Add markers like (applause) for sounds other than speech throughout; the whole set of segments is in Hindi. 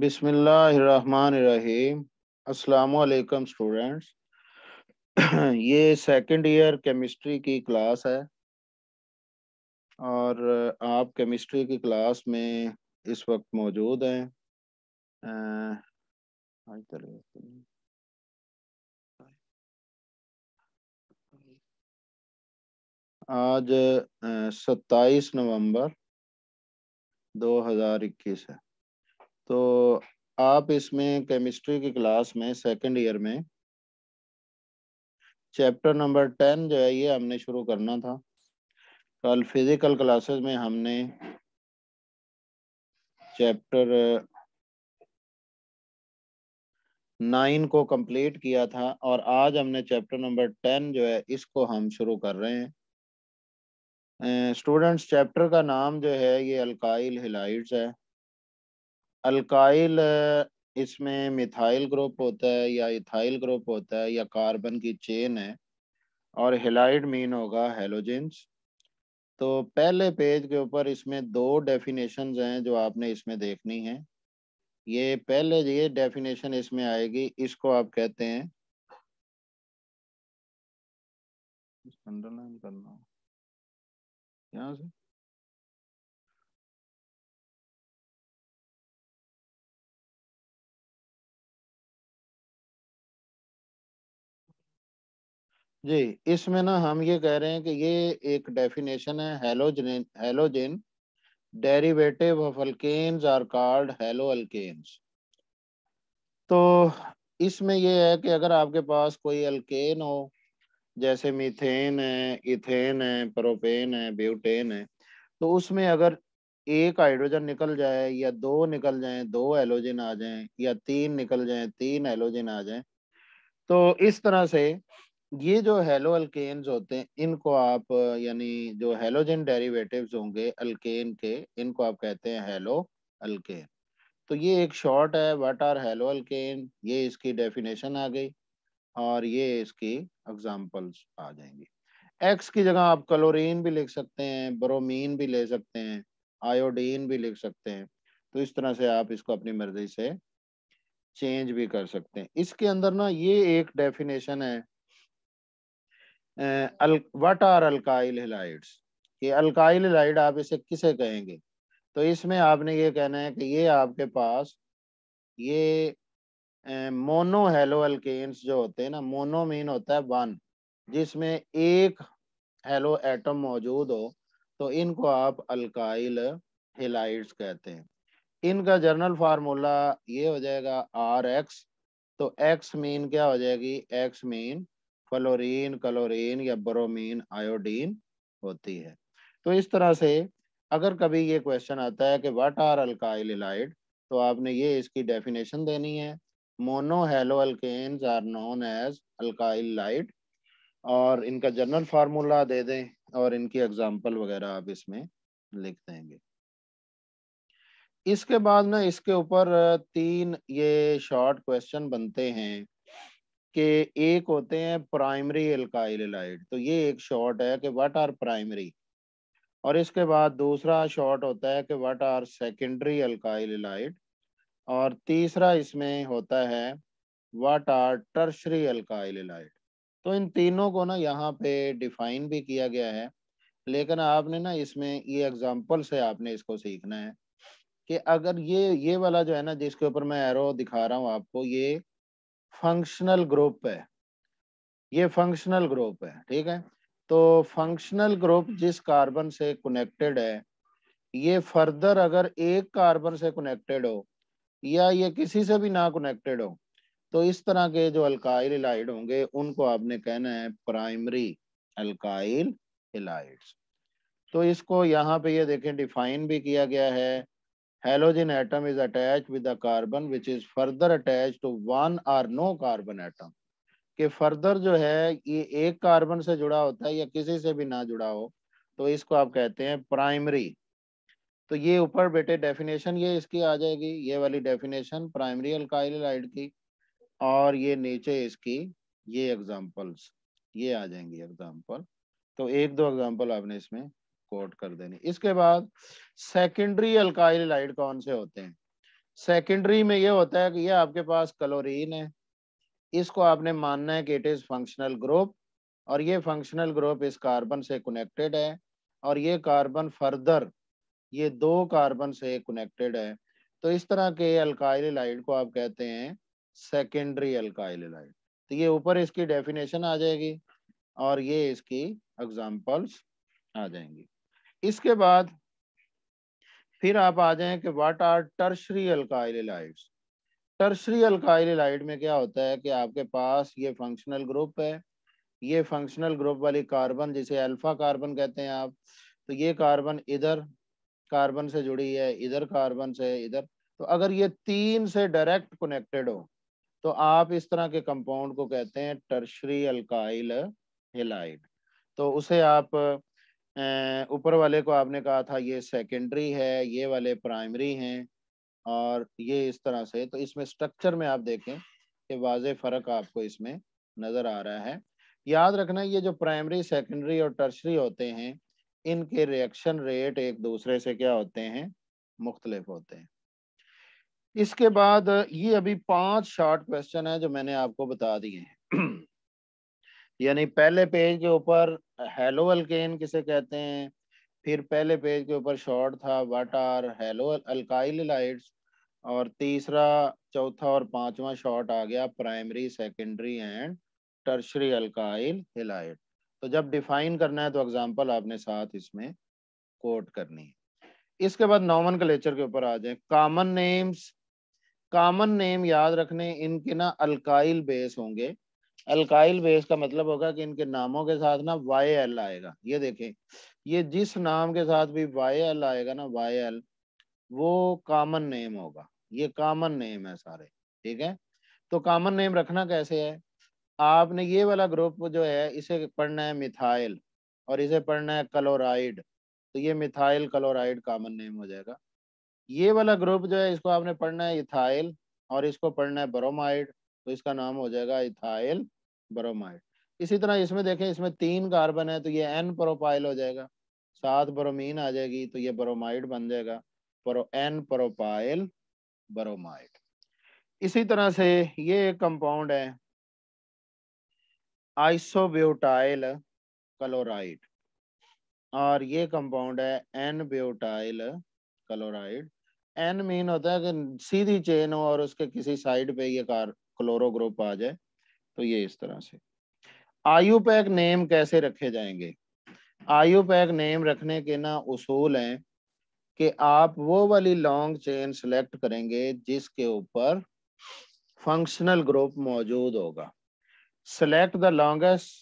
बिसमीम अस्सलाम स्टूडेंट्स (clears throat) ये सेकंड ईयर केमिस्ट्री की क्लास है और आप केमिस्ट्री की क्लास में इस वक्त मौजूद हैं आज सत्ताईस नवंबर 2021 है तो आप इसमें केमिस्ट्री की क्लास में सेकंड ईयर में चैप्टर नंबर टेन जो है ये हमने शुरू करना था कल फिजिकल क्लासेस में हमने चैप्टर नाइन uh, को कंप्लीट किया था और आज हमने चैप्टर नंबर टेन जो है इसको हम शुरू कर रहे हैं स्टूडेंट्स चैप्टर का नाम जो है ये अल्काइल हिलाइट्स है अल्काइल uh, इसमें मिथाइल ग्रुप होता है या इथाइल ग्रुप होता है या कार्बन की चेन है और हेलाइड मीन होगा हेलोजेंस तो पहले पेज के ऊपर इसमें दो डेफिनेशन हैं जो आपने इसमें देखनी है ये पहले ये डेफिनेशन इसमें आएगी इसको आप कहते हैं अंडरलाइन करना यहाँ से जी इसमें ना हम ये कह रहे हैं कि ये एक डेफिनेशन है halogen halogen derivative of alkanes are called halo alkanes तो इसमें ये है कि अगर आपके पास कोई अल्केन हो जैसे मीथेन है इथेन है प्रोपेन है ब्यूटेन है तो उसमें अगर एक हाइड्रोजन निकल जाए या दो निकल जाए दो एलोजिन आ जाए या तीन निकल जाए तीन एलोजिन आ जाए तो इस तरह से ये जो हेलो अल्केन्स होते हैं इनको आप यानी जो हेलोजन डेरिवेटिव्स होंगे अल्केन के इनको आप कहते हैं हेलो अल्केन तो ये एक शॉर्ट है व्हाट आर हेलो अल्केन ये इसकी डेफिनेशन आ गई और ये इसकी एग्जांपल्स आ जाएंगी एक्स की जगह आप क्लोरीन भी लिख सकते हैं ब्रोमीन भी ले सकते हैं आयोडीन भी लिख सकते हैं तो इस तरह से आप इसको अपनी मर्जी से चेंज भी कर सकते हैं इसके अंदर ना ये एक डेफिनेशन है वट आर अल्काइल हिलाइड्स कि अल्काइल हिलाइड आप इसे किसे कहेंगे तो इसमें आपने ये कहना है कि ये आपके पास ये मोनो हेलो अल्केन्स जो होते हैं ना मोनो मीन होता है वन जिसमें एक हेलो एटम मौजूद हो तो इनको आप अल्काइल हिलाइड्स कहते हैं इनका जर्नल फार्मूला ये हो जाएगा आर एक्स तो एक्स मीन क्या हो जाएगी एक्स मीन फ्लोरीन क्लोरीन या ब्रोमीन आयोडीन होती है तो इस तरह से अगर कभी ये क्वेश्चन आता है कि व्हाट आर अल्काइल तो आपने ये इसकी डेफिनेशन देनी है mono halo alkanes are known as alkyl halide और इनका जनरल फार्मूला दे दें और इनकी एग्जांपल वगैरह आप इसमें लिख देंगे इसके बाद ना इसके ऊपर तीन ये शॉर्ट क्वेश्चन बनते हैं कि एक होते हैं प्राइमरी एल्काइलाइड तो ये एक शॉर्ट है कि व्हाट आर प्राइमरी और इसके बाद दूसरा शॉर्ट होता है कि व्हाट आर सेकेंडरी एल्काइलाइड और तीसरा इसमें होता है व्हाट आर टर्शरी एल्काइलाइड तो इन तीनों को ना यहाँ पे डिफाइन भी किया गया है लेकिन आपने ना इसमें ये एग्जाम्पल से आपने इसको सीखना है कि अगर ये ये वाला जो है ना जिसके ऊपर मैं एरो दिखा रहा हूँ आपको ये फंक्शनल ग्रुप है ये फंक्शनल ग्रुप है ठीक है तो फंक्शनल ग्रुप जिस कार्बन से कनेक्टेड है ये फर्दर अगर एक कार्बन से कनेक्टेड हो या ये किसी से भी ना कनेक्टेड हो तो इस तरह के जो अल्काइल इलाइड होंगे उनको आपने कहना है प्राइमरी अल्काइल इलाइड्स तो इसको यहाँ पे ये देखें डिफाइन भी किया गया है halogen atom is attached with a carbon which is further attached to one or no carbon atom कि फर्दर जो है ये एक कार्बन से जुड़ा होता है या किसी से भी ना जुड़ा हो तो इसको आप कहते हैं प्राइमरी तो ये ऊपर बेटे डेफिनेशन ये इसकी आ जाएगी ये वाली डेफिनेशन प्राइमरी अल्काइलाइड की और ये नीचे इसकी ये एग्जांपल्स ये आ जाएंगी एग्जांपल तो एक दो एग्जांपल आपने इसमें कोट कर देनी इसके बाद सेकेंडरी अल्काइल लाइट कौन से होते हैं सेकेंडरी में ये होता है कि ये आपके पास क्लोरीन है इसको आपने मानना है कि इट इज़ फंक्शनल ग्रुप और ये फंक्शनल ग्रुप इस कार्बन से कनेक्टेड है और ये कार्बन फर्दर ये दो कार्बन से कनेक्टेड है तो इस तरह के अल्काइल लाइट को आप कहते हैं सेकेंडरी अल्काइल लाइट तो ये ऊपर इसकी डेफिनेशन आ जाएगी और ये इसकी एग्जाम्पल्स आ जाएंगी इसके बाद फिर आप आ जाएं कि what are tertiary alkyl halides tertiary alkyl halide में क्या होता है कि आपके पास ये फंक्शनल ग्रुप है ये फंक्शनल ग्रुप वाली कार्बन जिसे अल्फा कार्बन कहते हैं आप तो ये कार्बन इधर कार्बन से जुड़ी है इधर कार्बन से इधर तो अगर ये तीन से डायरेक्ट कनेक्टेड हो तो आप इस तरह के कंपाउंड को कहते हैं टर्शरी अल्काइल हेलाइड तो उसे आप ऊपर वाले को आपने कहा था ये सेकेंडरी है ये वाले प्राइमरी हैं और ये इस तरह से तो इसमें स्ट्रक्चर में आप देखें कि वाज फ़र्क आपको इसमें नज़र आ रहा है याद रखना ये जो प्राइमरी सेकेंडरी और टर्सरी होते हैं इनके रिएक्शन रेट एक दूसरे से क्या होते हैं मुख्तलिफ होते हैं इसके बाद ये अभी पांच शॉर्ट क्वेश्चन है जो मैंने आपको बता दिए हैं यानी पहले पेज के ऊपर हेलो अल्केन किसे कहते हैं फिर पहले पेज के ऊपर शॉर्ट था व्हाट आर हेलो अल्काइल और तीसरा चौथा और पांचवा शॉर्ट आ गया primary secondary and tertiary alkyl halide तो जब डिफाइन करना है तो एग्जांपल आपने साथ इसमें कोट करनी है इसके बाद नॉमन कलेचर के ऊपर आ जाए कॉमन नेम्स कॉमन नेम याद रखने इनके ना अल्काइल बेस होंगे अल्काइल बेस का मतलब होगा कि इनके नामों के साथ ना वाई एल आएगा ये देखें ये जिस नाम के साथ भी वाई एल आएगा ना वाई एल वो कॉमन नेम होगा ये कॉमन नेम है सारे ठीक है तो कॉमन नेम रखना कैसे है आपने ये वाला ग्रुप जो है इसे पढ़ना है मिथाइल और इसे पढ़ना है क्लोराइड तो ये मिथाइल क्लोराइड कॉमन नेम हो जाएगा ये वाला ग्रुप जो है इसको आपने पढ़ना है इथाइल और इसको पढ़ना है ब्रोमाइड तो इसका नाम हो जाएगा इथाइल ब्रोमाइड इसी तरह इसमें देखें इसमें तीन कार्बन है तो ये एन प्रोपाइल हो जाएगा सात ब्रोमीन आ जाएगी तो ये ब्रोमाइड बन जाएगा प्रो एन प्रोपाइल ब्रोमाइड इसी तरह से ये एक कंपाउंड है आइसोब्यूटाइल क्लोराइड और ये कंपाउंड है N butyl chloride N mean होता है कि सीधी चेन हो और उसके किसी साइड पे ये कार क्लोरो ग्रुप आ जाए तो ये इस तरह से आयु पैक नेम कैसे रखे जाएंगे आयु पैक नेम रखने के ना उसूल हैं कि आप वो वाली लॉन्ग चेन सेलेक्ट करेंगे जिसके ऊपर फंक्शनल ग्रुप मौजूद होगा select the longest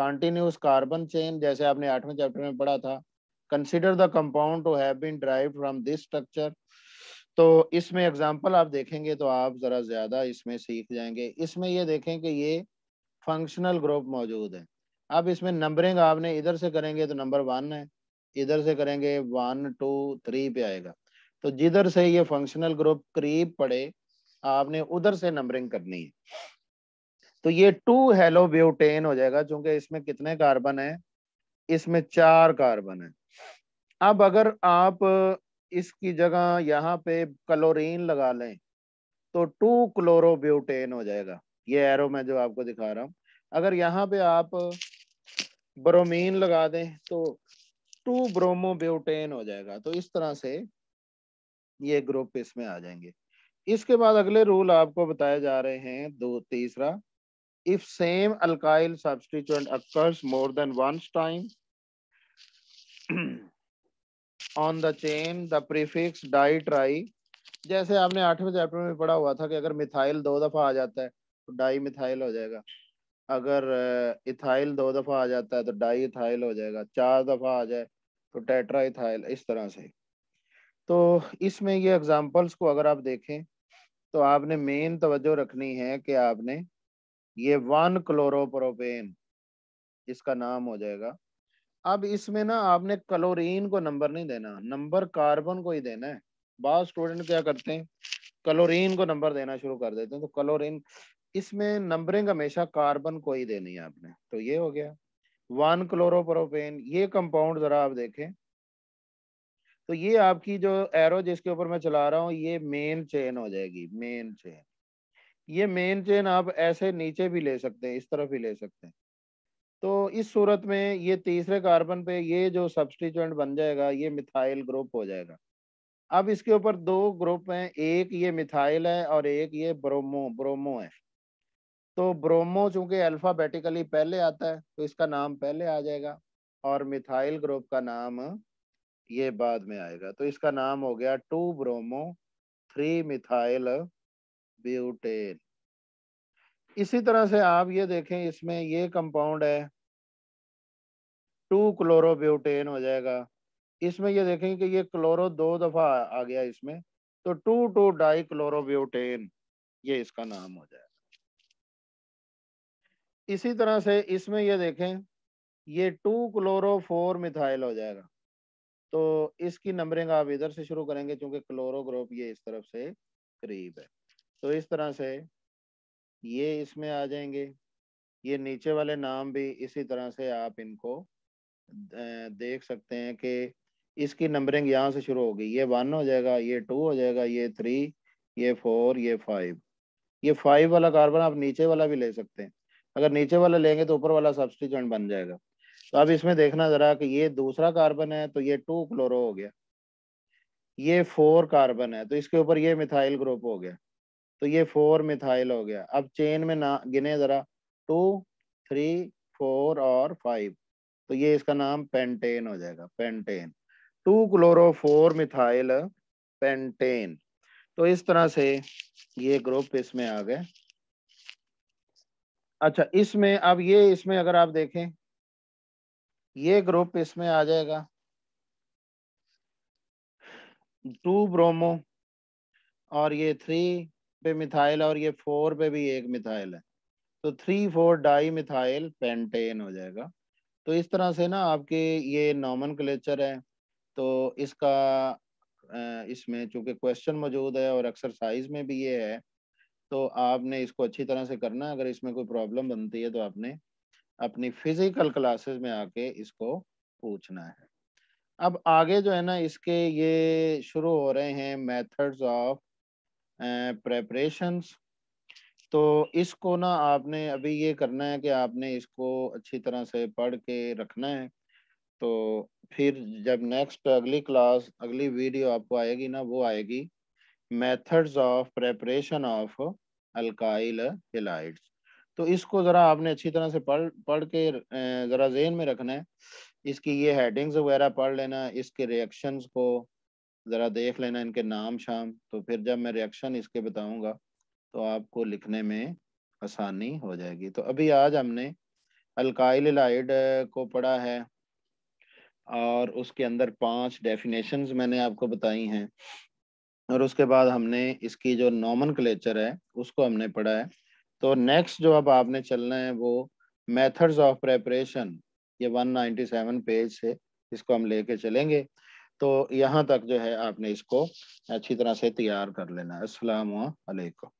continuous carbon chain जैसे आपने आठवें चैप्टर में पढ़ा था consider the compound to have been drive from this structure तो इसमें एग्जाम्पल आप देखेंगे तो आप ज़रा ज़्यादा इसमें सीख जाएंगे इसमें ये देखें कि ये फंक्शनल ग्रुप मौजूद है अब इसमें नंबरिंग आपने इधर से करेंगे तो नंबर वन है इधर से करेंगे वन टू थ्री पे आएगा तो जिधर से ये फंक्शनल ग्रुप करीब पड़े आपने उधर से नंबरिंग करनी है तो ये टू हेलो ब्यूटेन हो जाएगा क्योंकि इसमें कितने कार्बन है इसमें चार कार्बन है अब अगर आप इसकी जगह यहाँ पे क्लोरीन लगा लें तो टू क्लोरोब्यूटेन हो जाएगा ये एरो मैं जो आपको दिखा रहा हूँ अगर यहाँ पे आप ब्रोमीन लगा दें तो टू ब्रोमोब्यूटेन हो जाएगा तो इस तरह से ये ग्रुप इसमें आ जाएंगे इसके बाद अगले रूल आपको बताए जा रहे हैं दो तीसरा if same alkyl substituent occurs more than once time on the chain the prefix di tri जैसे आपने आठवें चैप्टर में पढ़ा हुआ था कि अगर मिथाइल दो दफ़ा आ जाता है तो डाई मिथाइल हो जाएगा अगर इथाइल दो दफ़ा आ जाता है तो डाई इथाइल हो जाएगा चार दफ़ा आ जाए तो टेट्रा इथाइल इस तरह से तो इसमें ये एग्जांपल्स को अगर आप देखें तो आपने मेन तवज्जो रखनी है कि आपने ये वन क्लोरोप्रोपेन इसका नाम हो जाएगा अब इसमें ना आपने क्लोरीन को नंबर नहीं देना नंबर कार्बन को ही देना है बाद स्टूडेंट क्या करते हैं क्लोरीन को नंबर देना शुरू कर देते हैं तो क्लोरीन इसमें नंबरिंग हमेशा कार्बन को ही देनी है आपने तो ये हो गया वन क्लोरोप्रोपेन ये कंपाउंड जरा आप देखें तो ये आपकी जो एरो जिसके ऊपर मैं चला रहा हूँ ये मेन चेन हो जाएगी मेन चेन ये मेन चेन आप ऐसे नीचे भी ले सकते हैं इस तरफ ही ले सकते हैं तो इस सूरत में ये तीसरे कार्बन पे ये जो सब्सटीचुएंट बन जाएगा ये मिथाइल ग्रुप हो जाएगा अब इसके ऊपर दो ग्रुप हैं एक ये मिथाइल है और एक ये ब्रोमो ब्रोमो है तो ब्रोमो चूंकि अल्फ़ाबेटिकली पहले आता है तो इसका नाम पहले आ जाएगा और मिथाइल ग्रुप का नाम ये बाद में आएगा तो इसका नाम हो गया two bromo three methyl butane इसी तरह से आप ये देखें इसमें ये कंपाउंड है टू क्लोरोब्यूटेन हो जाएगा इसमें ये देखें कि ये क्लोरो दो दफा आ गया इसमें तो टू टू डाई क्लोरोब्यूटेन ये इसका नाम हो जाएगा इसी तरह से इसमें ये देखें ये टू क्लोरो फोर मिथाइल हो जाएगा तो इसकी नंबरिंग आप इधर से शुरू करेंगे क्योंकि क्लोरो ग्रुप ये इस तरफ से करीब है तो इस तरह से ये इसमें आ जाएंगे ये नीचे वाले नाम भी इसी तरह से आप इनको देख सकते हैं कि इसकी नंबरिंग यहाँ से शुरू होगी ये वन हो जाएगा ये टू हो जाएगा ये थ्री ये फोर ये फाइव ये फाइव वाला कार्बन आप नीचे वाला भी ले सकते हैं अगर नीचे वाला लेंगे तो ऊपर वाला सब्सटीट्यूंट बन जाएगा तो अब इसमें देखना ज़रा कि ये दूसरा कार्बन है तो ये टू क्लोरो हो गया ये फोर कार्बन है तो इसके ऊपर ये मिथाइल ग्रुप हो गया तो ये फोर मिथाइल हो गया अब चेन में ना गिने ज़रा टू थ्री फोर और फाइव तो ये इसका नाम पेंटेन हो जाएगा pentane two four methyl pentane तो इस तरह से ये ग्रुप इसमें आ गए अच्छा इसमें अब ये इसमें अगर आप देखें ये ग्रुप इसमें आ जाएगा टू ब्रोमो और ये थ्री पे मिथाइल और ये फोर पे भी एक मिथाइल है तो three four di methyl pentane हो जाएगा तो इस तरह से ना आपके ये नॉमन है तो इसका इसमें चूंकि क्वेश्चन मौजूद है और एक्सरसाइज में भी ये है तो आपने इसको अच्छी तरह से करना अगर इसमें कोई प्रॉब्लम बनती है तो आपने अपनी फिजिकल क्लासेस में आके इसको पूछना है अब आगे जो है ना इसके ये शुरू हो रहे हैं मेथड्स ऑफ प्रेपरेशंस तो इसको ना आपने अभी ये करना है कि आपने इसको अच्छी तरह से पढ़ के रखना है तो फिर जब नेक्स्ट अगली क्लास अगली वीडियो आपको आएगी ना वो आएगी methods of preparation of alkyl halides तो इसको ज़रा आपने अच्छी तरह से पढ़ पढ़ के ज़रा जेन में रखना है इसकी ये हेडिंग्स वगैरह पढ़ लेना इसके रिएक्शंस को ज़रा देख लेना इनके नाम शाम तो फिर जब मैं रिएक्शन इसके बताऊंगा तो आपको लिखने में आसानी हो जाएगी तो अभी आज हमने अल्काइल लाइड को पढ़ा है और उसके अंदर पांच डेफिनेशंस मैंने आपको बताई हैं और उसके बाद हमने इसकी जो नॉमन है उसको हमने पढ़ा है तो नेक्स्ट जो अब आपने चलना है वो मेथड्स ऑफ प्रेपरेशन ये 197 पेज से इसको हम लेके चलेंगे तो यहाँ तक जो है आपने इसको अच्छी तरह से तैयार कर लेना असलकम